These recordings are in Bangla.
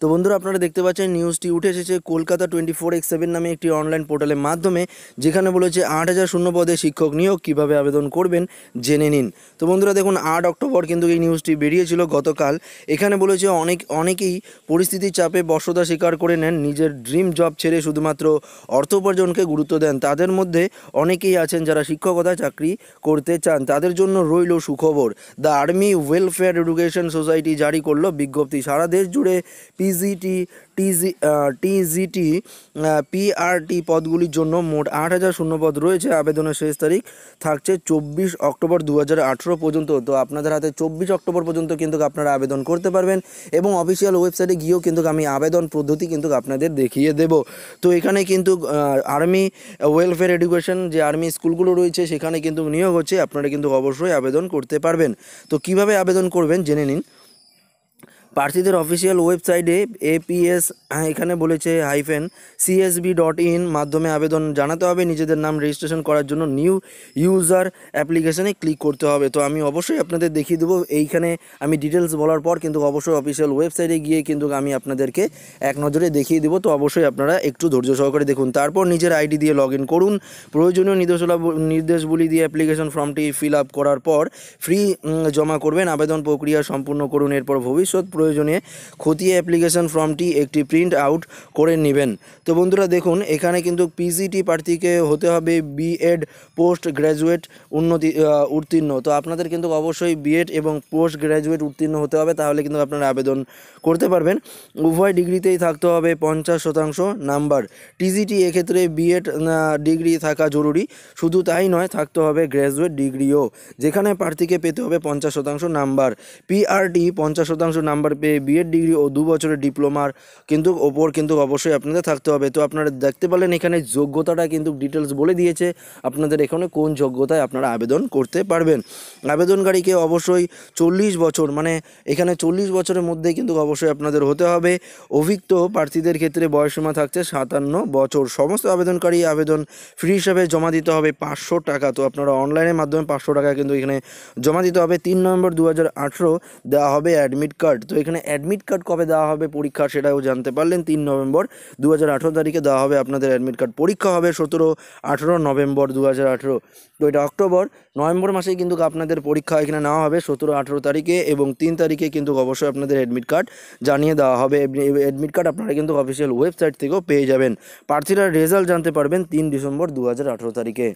তো বন্ধুরা আপনারা দেখতে পাচ্ছেন নিউজটি উঠে এসেছে Kolkata twenty four X seven নামে একটি অনলাইন পোর্টালের মাধ্যমে যেখানে বলেছে আট হাজার শূন্য পদে শিক্ষক নিয়োগ কীভাবে আবেদন করবেন জেনে নিন তো বন্ধুরা দেখুন আট অক্টোবর কিন্তু এই নিউজটি বেরিয়েছিল গতকাল এখানে বলেছে অনেক অনেকেই পরিস্থিতির চাপে বর্ষতা স্বীকার করে নেন নিজের ড্রিম জব ছেড়ে শুধুমাত্র অর্থ উপার্জনকে গুরুত্ব দেন তাদের মধ্যে অনেকেই আছেন যারা শিক্ষকতা চাকরি করতে চান তাদের জন্য রইল সুখবর the army welfare education society জারি করলো বিজ্ঞপ্তি সারা দেশ জুড়ে টিজিটি টিজি টিজিটি পিআরটি পদগুলির জন্য মোট আট হাজার শূন্য পদ রয়েছে আবেদনের শেষ তারিখ থাকছে চব্বিশ অক্টোবর দু পর্যন্ত তো আপনাদের হাতে চব্বিশ অক্টোবর পর্যন্ত কিন্তু আপনারা আবেদন করতে পারবেন এবং অফিসিয়াল ওয়েবসাইটে গিয়েও কিন্তু আমি আবেদন পদ্ধতি কিন্তু আপনাদের দেখিয়ে দেব তো এখানে কিন্তু আর্মি ওয়েলফেয়ার এডুকেশন যে আর্মি স্কুলগুলো রয়েছে সেখানে কিন্তু নিয়োগ হচ্ছে আপনারা কিন্তু অবশ্যই আবেদন করতে পারবেন তো কিভাবে আবেদন করবেন জেনে নিন প্রার্থীদের অফিসিয়াল ওয়েবসাইটে এপিএস এখানে বলেছে হাইফেন সিএসবি ডট ইন মাধ্যমে আবেদন জানাতে হবে নিজেদের নাম রেজিস্ট্রেশন করার জন্য নিউ ইউজার অ্যাপ্লিকেশানে ক্লিক করতে হবে তো আমি অবশ্যই আপনাদের দেখিয়ে দেবো এইখানে আমি ডিটেলস বলার পর কিন্তু অবশ্যই অফিসিয়াল ওয়েবসাইটে গিয়ে কিন্তু আমি আপনাদেরকে এক নজরে দেখিয়ে দেবো তো অবশ্যই আপনারা একটু ধৈর্য সহকারে দেখুন তারপর নিজের আইডি দিয়ে লগ করুন প্রয়োজনীয় নির্দেশনা নির্দেশগুলি দিয়ে অ্যাপ্লিকেশন ফর্মটি ফিল আপ করার পর ফ্রি জমা করবেন আবেদন প্রক্রিয়া সম্পূর্ণ করুন এরপর ভবিষ্যৎ প্রয়োজনে খতিয়ে অ্যাপ্লিকেশন ফর্মটি একটি প্রিন্ট আউট করে নেবেন তো বন্ধুরা দেখুন এখানে কিন্তু পিজিটি প্রার্থীকে হতে হবে বিএড পোস্ট গ্র্যাজুয়েট উন্নতি উত্তীর্ণ তো আপনাদের কিন্তু অবশ্যই বিএড এবং পোস্ট গ্র্যাজুয়েট উত্তীর্ণ হতে হবে তাহলে কিন্তু আপনারা আবেদন করতে পারবেন উভয় ডিগ্রিতেই থাকতে হবে পঞ্চাশ শতাংশ নাম্বার টিজিটি এক্ষেত্রে বিএড ডিগ্রি থাকা জরুরি শুধু তাই নয় থাকতে হবে গ্র্যাজুয়েট ডিগ্রিও যেখানে প্রার্থীকে পেতে হবে পঞ্চাশ শতাংশ নাম্বার পিআরটি পঞ্চাশ শতাংশ নাম্বার পেয়ে বিএড ডিগ্রি ও দু বছরের ডিপ্লোমার কিন্তু ওপর কিন্তু অবশ্যই আপনাদের থাকতে হবে তো আপনারা দেখতে পারলেন এখানে যোগ্যতাটা কিন্তু ডিটেলস বলে দিয়েছে আপনাদের এখানে কোন যোগ্যতায় আপনারা আবেদন করতে পারবেন আবেদনকারীকে অবশ্যই চল্লিশ বছর মানে এখানে চল্লিশ বছরের মধ্যে কিন্তু অবশ্যই আপনাদের হতে হবে অভিক্ত প্রার্থীদের ক্ষেত্রে বয়সীমা থাকছে সাতান্ন বছর সমস্ত আবেদনকারী আবেদন ফ্রি হিসাবে জমা দিতে হবে পাঁচশো টাকা তো আপনারা অনলাইনের মাধ্যমে পাঁচশো টাকা কিন্তু এখানে জমা দিতে হবে তিন নভেম্বর দু হাজার আঠেরো দেওয়া হবে অ্যাডমিট কার্ড তো এখানে অ্যাডমিট কার্ড কবে দেওয়া হবে পরীক্ষা সেটাও জানতে পারলেন তিন নভেম্বর দু তারিখে দেওয়া হবে আপনাদের অ্যাডমিট কার্ড পরীক্ষা হবে সতেরো আঠেরো নভেম্বর দু হাজার আঠেরো তো এটা অক্টোবর নভেম্বর মাসেই কিন্তু আপনাদের পরীক্ষা এখানে নেওয়া হবে সতেরো আঠেরো তারিখে এবং তিন তারিখে কিন্তু অবশ্যই আপনাদের অ্যাডমিট কার্ড জানিয়ে দেওয়া হবে অ্যাডমিট কার্ড আপনারা কিন্তু অফিসিয়াল ওয়েবসাইট থেকেও পেয়ে যাবেন প্রার্থীরা রেজাল্ট জানতে পারবেন তিন ডিসেম্বর দু তারিখে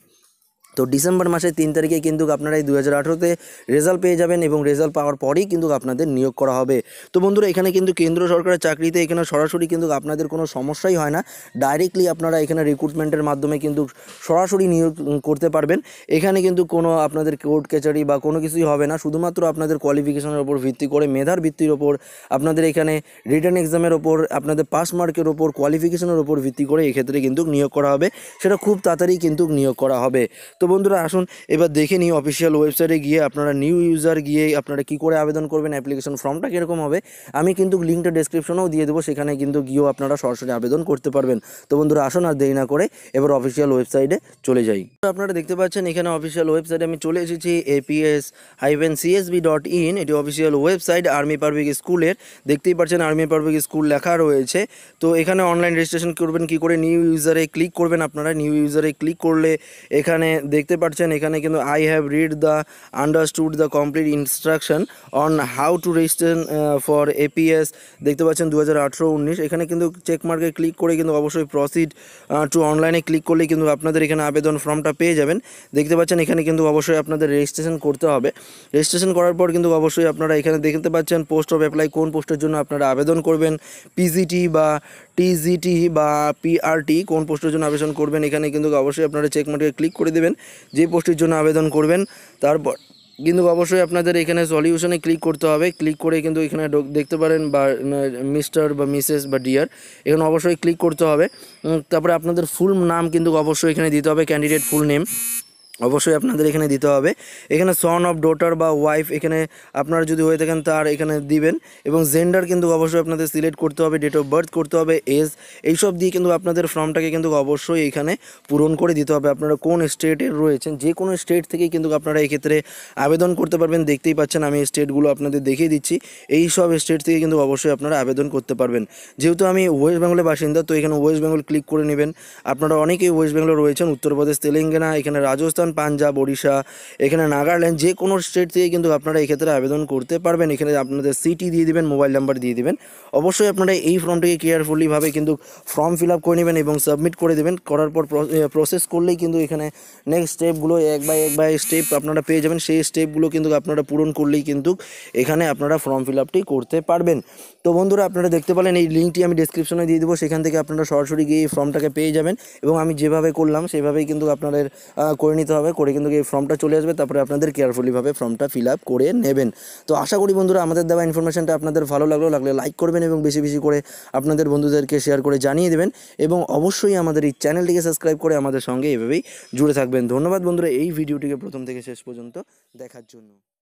তো ডিসেম্বর মাসের তিন তারিখে কিন্তু আপনারা এই দু হাজার রেজাল্ট পেয়ে যাবেন এবং রেজাল্ট পাওয়ার পরেই কিন্তু আপনাদের নিয়োগ করা হবে তো বন্ধুরা এখানে কিন্তু কেন্দ্র সরকারের চাকরিতে এখানে সরাসরি কিন্তু আপনাদের কোনো সমস্যাই হয় না ডাইরেক্টলি আপনারা এখানে রিক্রুটমেন্টের মাধ্যমে কিন্তু সরাসরি নিয়োগ করতে পারবেন এখানে কিন্তু কোনো আপনাদের কোর্ট কেচারি বা কোনো কিছুই হবে না শুধুমাত্র আপনাদের কোয়ালিফিকেশনের ওপর ভিত্তি করে মেধার ভিত্তির ওপর আপনাদের এখানে রিটার্ন এক্সামের ওপর আপনাদের পাস মার্কের ওপর কোয়ালিফিকেশনের ওপর ভিত্তি করে এক্ষেত্রে কিন্তু নিয়োগ করা হবে সেটা খুব তাড়াতাড়ি কিন্তু নিয়োগ করা হবে তো বন্ধুরা আসুন এবার দেখে নিই অফিসিয়াল ওয়েবসাইটে গিয়ে আপনারা নিউ ইউজার গিয়ে আপনারা কি করে আবেদন করবেন অ্যাপ্লিকেশন ফর্মটা কীরকম হবে আমি কিন্তু লিঙ্কটা ডিসক্রিপশনেও দিয়ে দেবো সেখানে কিন্তু গিয়েও আপনারা সরাসরি আবেদন করতে পারবেন তো বন্ধুরা আসুন আর দেরি না করে এবার অফিসিয়াল ওয়েবসাইটে চলে যাই আপনারা দেখতে পাচ্ছেন এখানে অফিসিয়াল ওয়েবসাইটে আমি চলে এসেছি APS hyphen CSB dot in এটি অফিসিয়াল ওয়েবসাইট আর্মি পাবলিক স্কুলের দেখতেই পাচ্ছেন আর্মি পাবলিক স্কুল লেখা রয়েছে তো এখানে অনলাইন রেজিস্ট্রেশন করবেন কি করে নিউ ইউজারে ক্লিক করবেন আপনারা নিউ ইউজারে ক্লিক করলে এখানে দেখতে পাচ্ছেন এখানে কিন্তু I have read the understood the complete instruction on how to registration for APS দেখতে পাচ্ছেন দু হাজার আঠেরো উনিশ এখানে কিন্তু চেকমার্কে ক্লিক করে কিন্তু অবশ্যই প্রসিড টু অনলাইনে ক্লিক করলে কিন্তু আপনাদের এখানে আবেদন ফর্মটা পেয়ে যাবেন দেখতে পাচ্ছেন এখানে কিন্তু অবশ্যই আপনাদের রেজিস্ট্রেশন করতে হবে রেজিস্ট্রেশন করার পর কিন্তু অবশ্যই আপনারা এখানে দেখতে পাচ্ছেন পোস্ট অফ অ্যাপ্লাই কোন পোস্টের জন্য আপনারা আবেদন করবেন পিজিটি বা টিজিটি বা পিআরটি কোন পোস্টের জন্য আবেদন করবেন এখানে কিন্তু অবশ্যই আপনারা চেকমার্কে ক্লিক করে দেবেন যে পোস্টের জন্য আবেদন করবেন তারপর কিন্তু অবশ্যই আপনাদের এখানে সলিউশনে ক্লিক করতে হবে ক্লিক করে কিন্তু এখানে দেখতে পারেন বা মিস্টার বা মিসেস বা ডিয়ার এখানে অবশ্যই ক্লিক করতে হবে তারপরে আপনাদের ফুল নাম কিন্তু অবশ্যই এখানে দিতে হবে ক্যান্ডিডেট ফুল নেম অবশ্যই আপনাদের এখানে দিতে হবে এখানে সন অফ ডোটার বা ওয়াইফ এখানে আপনারা যদি হয়ে থাকেন তার এখানে দিবেন এবং জেন্ডার কিন্তু অবশ্যই আপনাদের সিলেক্ট করতে হবে ডেট অফ বার্থ করতে হবে এজ এইসব দিয়ে কিন্তু আপনাদের ফর্মটাকে কিন্তু অবশ্যই এখানে পূরণ করে দিতে হবে আপনারা কোন স্টেটের রয়েছেন যে কোনো স্টেট থেকে কিন্তু আপনারা এক্ষেত্রে আবেদন করতে পারবেন দেখতেই পাচ্ছেন আমি স্টেটগুলো আপনাদের দেখিয়ে দিচ্ছি এই সব স্টেট থেকে কিন্তু অবশ্যই আপনারা আবেদন করতে পারবেন যেহেতু আমি ওয়েস্ট বেঙ্গলের বাসিন্দা তো এখানে ওয়েস্ট বেঙ্গল ক্লিক করে নেবেন আপনারা অনেকেই ওয়েস্ট বেঙ্গলে রয়েছেন উত্তরপ্রদেশ তেলেঙ্গানা এখানে রাজস্থান রাজস্থান পাঞ্জাব ওড়িশা এখানে নাগাল্যান্ড যে কোনো স্টেট থেকে কিন্তু আপনারা এক্ষেত্রে আবেদন করতে পারবেন এখানে আপনাদের সিটি দিয়ে দেবেন মোবাইল নাম্বার দিয়ে দেবেন অবশ্যই আপনারা এই ফর্মটিকে কেয়ারফুলিভাবে কিন্তু ফর্ম ফিল আপ করে নেবেন এবং সাবমিট করে দেবেন করার পর প্রসেস করলেই কিন্তু এখানে নেক্সট স্টেপগুলো এক বাই এক বাই স্টেপ আপনারা পেয়ে যাবেন সেই স্টেপগুলো কিন্তু আপনারা পূরণ করলেই কিন্তু এখানে আপনারা ফর্ম ফিল আপটি করতে পারবেন তো বন্ধুরা আপনারা দেখতে পারেন এই লিঙ্কটি আমি ডিসক্রিপশনে দিয়ে দেবো সেখান থেকে আপনারা সরাসরি গিয়ে এই ফর্মটাকে পেয়ে যাবেন এবং আমি যেভাবে করলাম সেভাবেই কিন্তু আপনাদের করে নিতে হবে করে কিন্তু এই ফর্মটা চলে আসবে তারপরে আপনাদের কেয়ারফুলিভাবে ফর্মটা ফিল আপ করে নেবেন তো আশা করি বন্ধুরা আমাদের দেওয়া ইনফরমেশনটা আপনাদের ভালো লাগলো লাগলে লাইক করবেন এবং বেশি বেশি করে আপনাদের বন্ধুদেরকে শেয়ার করে জানিয়ে দেবেন এবং অবশ্যই আমাদের এই চ্যানেলটিকে সাবস্ক্রাইব করে আমাদের সঙ্গে এভাবেই জুড়ে থাকবেন ধন্যবাদ বন্ধুরা এই ভিডিওটিকে প্রথম থেকে শেষ পর্যন্ত দেখার জন্য